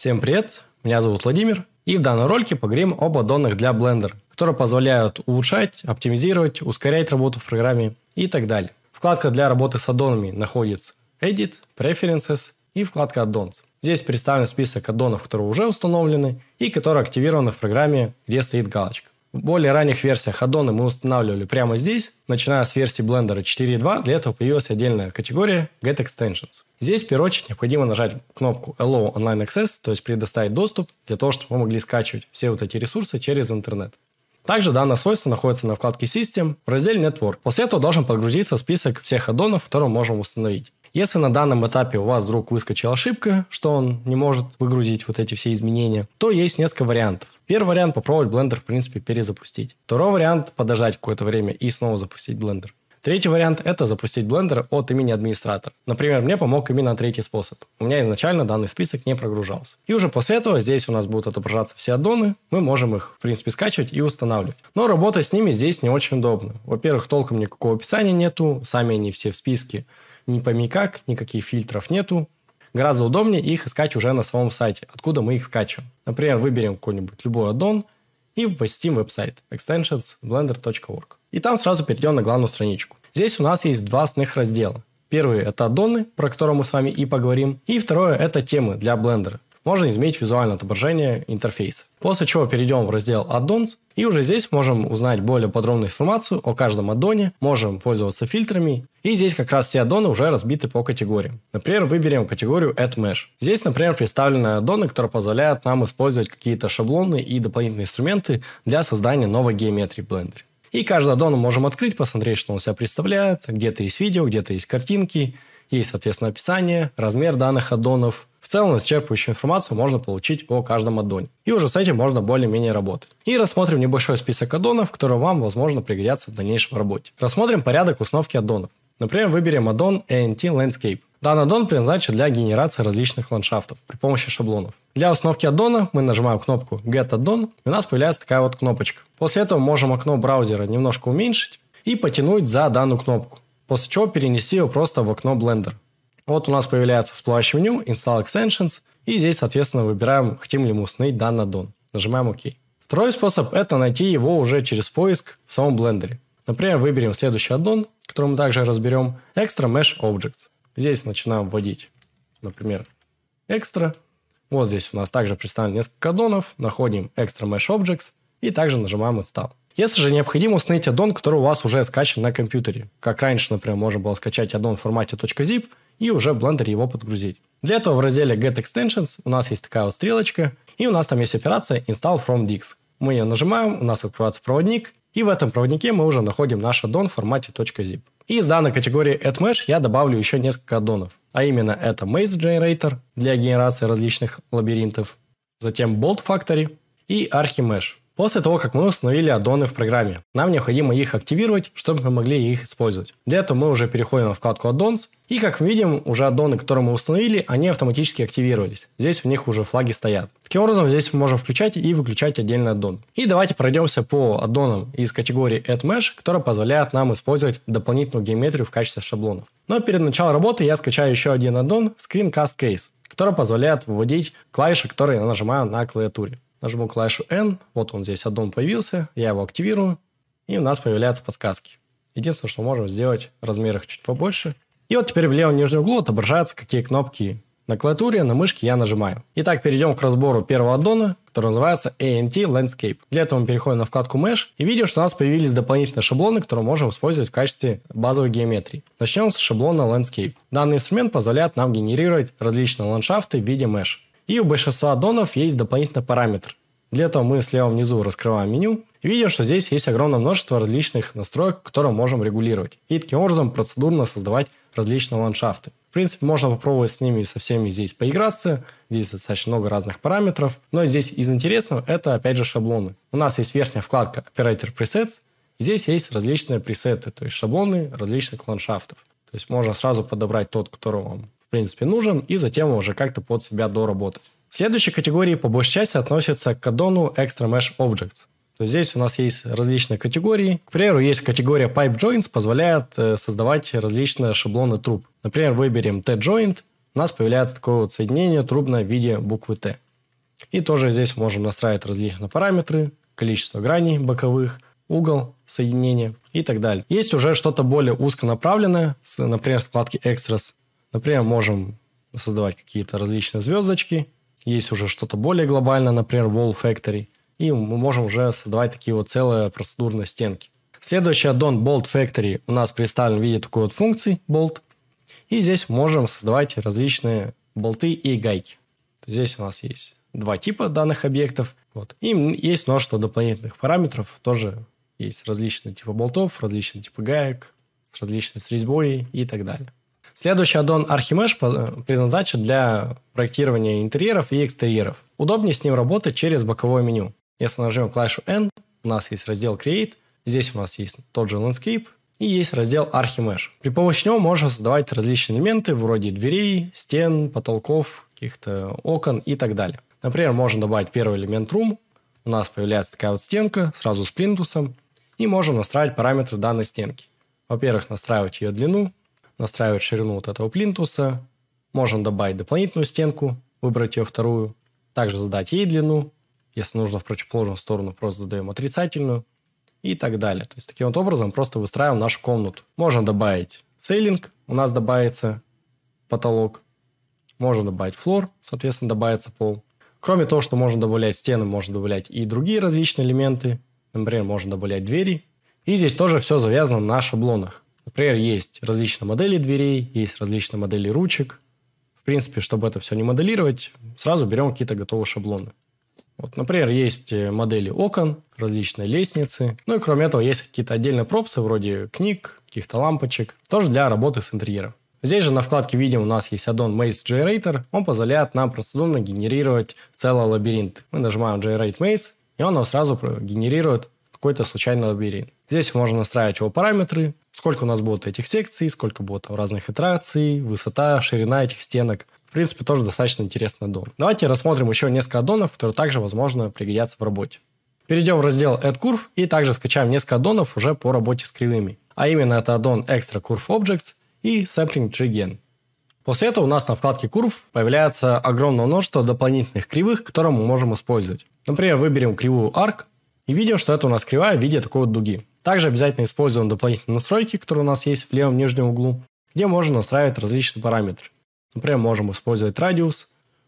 Всем привет, меня зовут Владимир, и в данном ролике поговорим об аддонах для Blender, которые позволяют улучшать, оптимизировать, ускорять работу в программе и так далее. Вкладка для работы с аддонами находится Edit, Preferences и вкладка Addons. Здесь представлен список аддонов, которые уже установлены и которые активированы в программе, где стоит галочка. В более ранних версиях аддоны мы устанавливали прямо здесь, начиная с версии Blender 4.2, для этого появилась отдельная категория Get Extensions. Здесь, в первую очередь, необходимо нажать кнопку Allow Online Access, то есть предоставить доступ, для того, чтобы мы могли скачивать все вот эти ресурсы через интернет. Также данное свойство находится на вкладке System в разделе Network. После этого должен подгрузиться список всех аддонов, которые мы можем установить. Если на данном этапе у вас вдруг выскочила ошибка, что он не может выгрузить вот эти все изменения, то есть несколько вариантов. Первый вариант попробовать Blender в принципе перезапустить. Второй вариант подождать какое-то время и снова запустить Blender. Третий вариант – это запустить Blender от имени администратора. Например, мне помог именно третий способ. У меня изначально данный список не прогружался. И уже после этого здесь у нас будут отображаться все аддоны, мы можем их, в принципе, скачивать и устанавливать. Но работать с ними здесь не очень удобно. Во-первых, толком никакого описания нету, сами они все в списке не пойми как, никаких фильтров нету. Гораздо удобнее их искать уже на самом сайте, откуда мы их скачиваем. Например, выберем какой-нибудь любой аддон и посетим веб-сайт extensionsblender.org. И там сразу перейдем на главную страничку. Здесь у нас есть два основных раздела. Первый – это аддоны, про которые мы с вами и поговорим. И второе – это темы для Blender можно изменить визуальное отображение интерфейса. После чего перейдем в раздел Addons, и уже здесь можем узнать более подробную информацию о каждом аддоне, можем пользоваться фильтрами, и здесь как раз все аддоны уже разбиты по категориям. Например, выберем категорию AdMesh. Здесь, например, представлены аддоны, которые позволяют нам использовать какие-то шаблоны и дополнительные инструменты для создания новой геометрии в Blender. И каждый аддон мы можем открыть, посмотреть, что он себя представляет, где-то есть видео, где-то есть картинки, есть, соответственно, описание, размер данных аддонов, целом исчерпывающую информацию можно получить о каждом аддоне. И уже с этим можно более-менее работать. И рассмотрим небольшой список аддонов, которые вам, возможно, пригодятся в дальнейшем работе. Рассмотрим порядок установки аддонов. Например, выберем аддон ANT Landscape. Данный аддон предназначен для генерации различных ландшафтов при помощи шаблонов. Для установки аддона мы нажимаем кнопку Get Addon, и у нас появляется такая вот кнопочка. После этого можем окно браузера немножко уменьшить и потянуть за данную кнопку, после чего перенести его просто в окно Blender. Вот у нас появляется Splash меню, Install Extensions, и здесь, соответственно, выбираем, хотим ли мы установить данный аддон. Нажимаем ОК. Второй способ – это найти его уже через поиск в самом блендере. Например, выберем следующий аддон, который мы также разберем, Extra Mesh Objects. Здесь начинаем вводить, например, Extra. Вот здесь у нас также представлено несколько аддонов. Находим Extra Mesh Objects и также нажимаем Install. Если же необходимо установить аддон, который у вас уже скачан на компьютере. Как раньше, например, можно было скачать аддон в формате .zip и уже в Blender его подгрузить. Для этого в разделе Get Extensions у нас есть такая вот стрелочка, и у нас там есть операция Install from Dix. Мы ее нажимаем, у нас открывается проводник, и в этом проводнике мы уже находим наш аддон в формате .zip. И из данной категории AdMesh я добавлю еще несколько аддонов, а именно это Maze Generator для генерации различных лабиринтов, затем Bolt Factory и Archimesh После того, как мы установили аддоны в программе, нам необходимо их активировать, чтобы мы могли их использовать. Для этого мы уже переходим на вкладку Addons, и как мы видим, уже аддоны, которые мы установили, они автоматически активировались. Здесь у них уже флаги стоят. Таким образом, здесь мы можем включать и выключать отдельный аддон. И давайте пройдемся по аддонам из категории AdMesh, которые позволяют нам использовать дополнительную геометрию в качестве шаблонов. Но перед началом работы я скачаю еще один аддон Screencast Case, который позволяет выводить клавиши, которые я нажимаю на клавиатуре нажму клавишу N, вот он здесь аддон появился, я его активирую, и у нас появляются подсказки. Единственное, что можем сделать в их чуть побольше. И вот теперь в левом нижнем углу отображаются, какие кнопки на клавиатуре, на мышке я нажимаю. Итак, перейдем к разбору первого аддона, который называется ANT Landscape. Для этого мы переходим на вкладку Mesh и видим, что у нас появились дополнительные шаблоны, которые можем использовать в качестве базовой геометрии. Начнем с шаблона Landscape. Данный инструмент позволяет нам генерировать различные ландшафты в виде Mesh. И у большинства аддонов есть дополнительный параметр, для этого мы слева внизу раскрываем меню и видим, что здесь есть огромное множество различных настроек, которые можем регулировать. И таким образом процедурно создавать различные ландшафты. В принципе, можно попробовать с ними со всеми здесь поиграться. Здесь достаточно много разных параметров. Но здесь из интересного это опять же шаблоны. У нас есть верхняя вкладка Operator Presets. Здесь есть различные пресеты, то есть шаблоны различных ландшафтов. То есть можно сразу подобрать тот, который вам в принципе нужен, и затем уже как-то под себя доработать. Следующие категории по большей части относятся к аддону Extra Mesh Objects. То есть здесь у нас есть различные категории. К примеру, есть категория Pipe Joints, позволяет э, создавать различные шаблоны труб. Например, выберем T-Joint, у нас появляется такое вот соединение трубное в виде буквы Т. И тоже здесь можем настраивать различные параметры, количество граней боковых, угол соединения и так далее. Есть уже что-то более узконаправленное, с, например, складки Extras. Например, можем создавать какие-то различные звездочки, есть уже что-то более глобальное, например, Wall Factory, и мы можем уже создавать такие вот целые процедурные стенки. Следующая аддон Bolt Factory у нас представлен в виде такой вот функции Bolt, и здесь можем создавать различные болты и гайки. Здесь у нас есть два типа данных объектов, вот. и есть множество дополнительных параметров, тоже есть различные типы болтов, различные типы гаек, различные с резьбой и так далее. Следующий аддон Archimesh э, предназначен для проектирования интерьеров и экстерьеров. Удобнее с ним работать через боковое меню. Если нажмем клавишу N, у нас есть раздел Create, здесь у нас есть тот же Landscape и есть раздел Archimesh. При помощи него можно создавать различные элементы вроде дверей, стен, потолков, каких-то окон и так далее. Например, можно добавить первый элемент Room, у нас появляется такая вот стенка сразу с плинтусом, и можем настраивать параметры данной стенки. Во-первых, настраивать ее длину, настраивать ширину вот этого плинтуса. можем добавить дополнительную стенку, выбрать ее вторую. Также задать ей длину. Если нужно в противоположную сторону, просто задаем отрицательную. И так далее. То есть таким вот образом просто выстраиваем нашу комнату. Можно добавить сейлинг, у нас добавится потолок. Можно добавить флор, соответственно, добавится пол. Кроме того, что можно добавлять стены, можно добавлять и другие различные элементы. Например, можно добавлять двери. И здесь тоже все завязано на шаблонах. Например, есть различные модели дверей, есть различные модели ручек. В принципе, чтобы это все не моделировать, сразу берем какие-то готовые шаблоны. Вот, например, есть э, модели окон, различные лестницы. Ну и кроме этого есть какие-то отдельные пропсы, вроде книг, каких-то лампочек. Тоже для работы с интерьером. Здесь же на вкладке видим у нас есть аддон Maze Generator. Он позволяет нам процедурно генерировать целый лабиринт. Мы нажимаем Generate Maze, и он нас сразу генерирует какой-то случайный лабиринт. Здесь можно настраивать его параметры, сколько у нас будет этих секций, сколько будет разных итераций, высота, ширина этих стенок. В принципе, тоже достаточно интересный аддон. Давайте рассмотрим еще несколько аддонов, которые также, возможно, пригодятся в работе. Перейдем в раздел Add Curve и также скачаем несколько аддонов уже по работе с кривыми. А именно это аддон Extra Curve Objects и Sampling Trigen. После этого у нас на вкладке Curve появляется огромное множество дополнительных кривых, которые мы можем использовать. Например, выберем кривую Arc. И видим, что это у нас кривая в виде такой вот дуги. Также обязательно используем дополнительные настройки, которые у нас есть в левом нижнем углу, где можно настраивать различные параметры. Например, можем использовать радиус,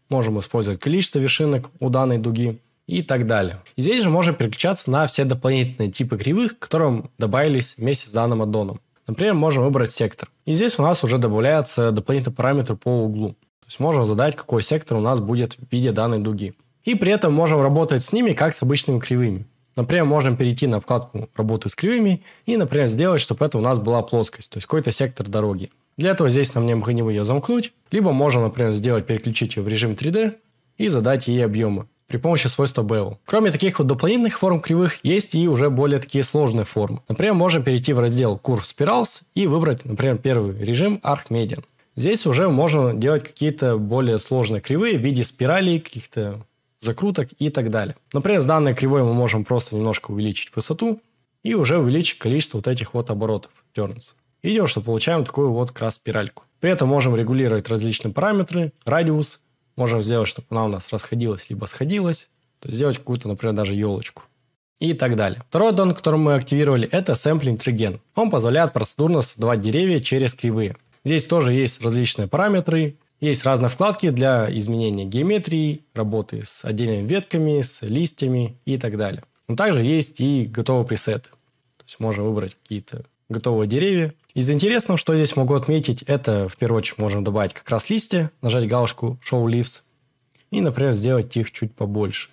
можем использовать количество вершинок у данной дуги и так далее. И здесь же можем переключаться на все дополнительные типы кривых, которым добавились вместе с данным аддоном. Например, можем выбрать сектор. И здесь у нас уже добавляется дополнительный параметр по углу. То есть можем задать, какой сектор у нас будет в виде данной дуги. И при этом можем работать с ними как с обычными кривыми. Например, можем перейти на вкладку работы с кривыми и, например, сделать, чтобы это у нас была плоскость, то есть какой-то сектор дороги. Для этого здесь нам необходимо ее замкнуть, либо можем, например, сделать, переключить ее в режим 3D и задать ей объемы при помощи свойства Bevel. Кроме таких вот дополнительных форм кривых, есть и уже более такие сложные формы. Например, можем перейти в раздел Curve Spirals и выбрать, например, первый режим Arc Median. Здесь уже можно делать какие-то более сложные кривые в виде спиралей, каких-то закруток и так далее. Например, с данной кривой мы можем просто немножко увеличить высоту и уже увеличить количество вот этих вот оборотов, тернс. Видим, что получаем такую вот как раз спиральку. При этом можем регулировать различные параметры, радиус, можем сделать, чтобы она у нас расходилась либо сходилась, то есть сделать какую-то, например, даже елочку и так далее. Второй дон, который мы активировали, это сэмплинг триген. Он позволяет процедурно создавать деревья через кривые. Здесь тоже есть различные параметры, есть разные вкладки для изменения геометрии, работы с отдельными ветками, с листьями и так далее. Но также есть и готовый пресет. То есть можно выбрать какие-то готовые деревья. Из интересного, что здесь могу отметить, это в первую очередь можно добавить как раз листья, нажать галочку Show Leaves и, например, сделать их чуть побольше.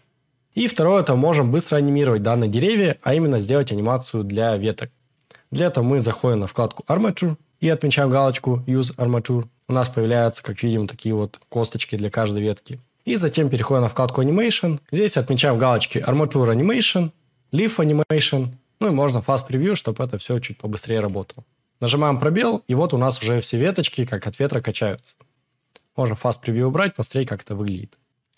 И второе, это можем быстро анимировать данные деревья, а именно сделать анимацию для веток. Для этого мы заходим на вкладку Armature, и отмечаем галочку Use Armature. У нас появляются, как видим, такие вот косточки для каждой ветки. И затем переходим на вкладку Animation. Здесь отмечаем галочки Armature Animation, Leaf Animation, ну и можно Fast Preview, чтобы это все чуть побыстрее работало. Нажимаем пробел, и вот у нас уже все веточки, как от ветра, качаются. Можно Fast Preview убрать, посмотреть, как это выглядит.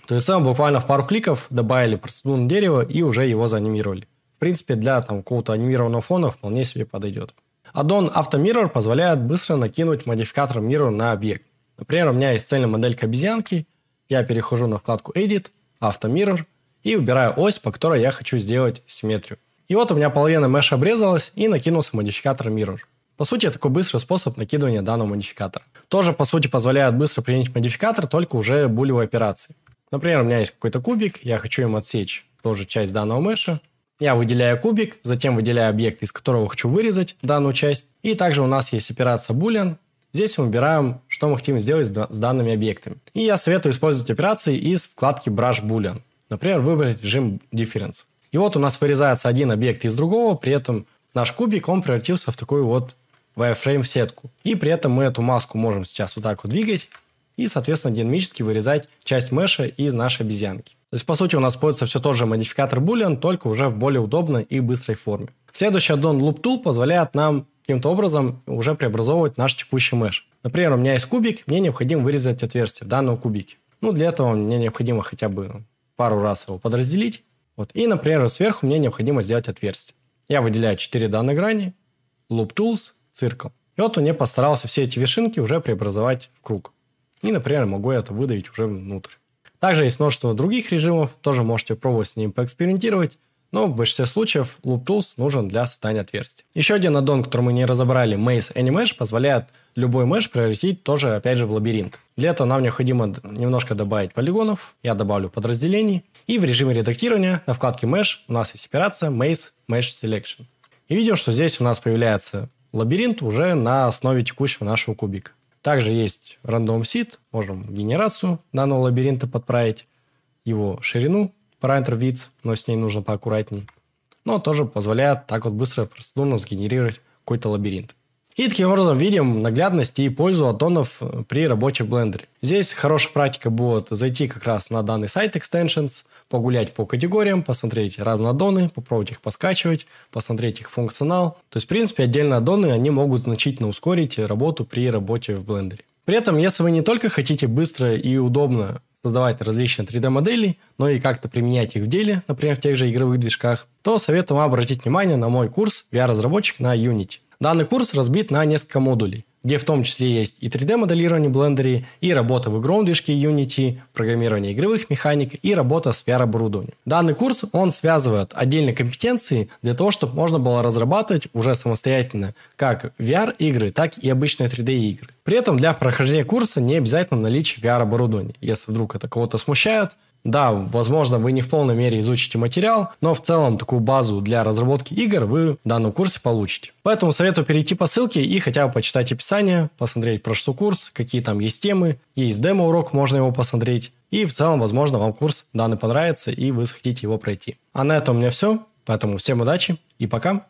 То есть мы буквально в пару кликов добавили процедуру на дерево и уже его заанимировали. В принципе, для там, какого-то анимированного фона вполне себе подойдет. Аддон AutoMirror позволяет быстро накинуть модификатор Mirror на объект. Например, у меня есть цельная моделька обезьянки, я перехожу на вкладку Edit, AutoMirror и выбираю ось, по которой я хочу сделать симметрию. И вот у меня половина меш обрезалась и накинулся модификатор Mirror. По сути, это такой быстрый способ накидывания данного модификатора. Тоже, по сути, позволяет быстро применить модификатор, только уже булевой операции. Например, у меня есть какой-то кубик, я хочу им отсечь тоже часть данного меша. Я выделяю кубик, затем выделяю объект, из которого хочу вырезать данную часть. И также у нас есть операция boolean. Здесь мы выбираем, что мы хотим сделать с данными объектами. И я советую использовать операции из вкладки Brush Boolean. Например, выбрать режим Difference. И вот у нас вырезается один объект из другого, при этом наш кубик, он превратился в такую вот wireframe сетку. И при этом мы эту маску можем сейчас вот так вот двигать и, соответственно, динамически вырезать часть меша из нашей обезьянки. То есть, по сути, у нас используется все тот же модификатор Boolean, только уже в более удобной и быстрой форме. Следующий аддон Loop Tool позволяет нам каким-то образом уже преобразовывать наш текущий меш. Например, у меня есть кубик, мне необходимо вырезать отверстие данного данном Ну, для этого мне необходимо хотя бы пару раз его подразделить. Вот. И, например, сверху мне необходимо сделать отверстие. Я выделяю 4 данной грани, Loop Tools, циркл. И вот он мне постарался все эти вершинки уже преобразовать в круг. И, например, могу это выдавить уже внутрь. Также есть множество других режимов, тоже можете пробовать с ним поэкспериментировать, но в большинстве случаев Loop Tools нужен для создания отверстий. Еще один аддон, который мы не разобрали, Maze AnyMesh, позволяет любой меш превратить тоже, опять же, в лабиринт. Для этого нам необходимо немножко добавить полигонов, я добавлю подразделений, и в режиме редактирования на вкладке Mesh у нас есть операция Maze Mesh Selection. И видим, что здесь у нас появляется лабиринт уже на основе текущего нашего кубика. Также есть рандом seed, можем генерацию нано-лабиринта подправить, его ширину, параметр width, но с ней нужно поаккуратней. Но тоже позволяет так вот быстро, и процедурно сгенерировать какой-то лабиринт. И таким образом видим наглядность и пользу аддонов э, при работе в Blender. Здесь хорошая практика будет зайти как раз на данный сайт Extensions, погулять по категориям, посмотреть разные аддоны, попробовать их поскачивать, посмотреть их функционал. То есть, в принципе, отдельно аддоны, они могут значительно ускорить работу при работе в Blender. При этом, если вы не только хотите быстро и удобно создавать различные 3D-модели, но и как-то применять их в деле, например, в тех же игровых движках, то советую вам обратить внимание на мой курс VR-разработчик на Unity. Данный курс разбит на несколько модулей, где в том числе есть и 3D-моделирование в Blender, и работа в игровом движке Unity, программирование игровых механик и работа с VR-оборудованием. Данный курс, он связывает отдельные компетенции для того, чтобы можно было разрабатывать уже самостоятельно как VR-игры, так и обычные 3D-игры. При этом для прохождения курса не обязательно наличие VR-оборудования. Если вдруг это кого-то смущает – да, возможно, вы не в полной мере изучите материал, но в целом такую базу для разработки игр вы в данном курсе получите. Поэтому советую перейти по ссылке и хотя бы почитать описание, посмотреть про что курс, какие там есть темы, есть демо-урок, можно его посмотреть. И в целом, возможно, вам курс данный понравится и вы захотите его пройти. А на этом у меня все, поэтому всем удачи и пока!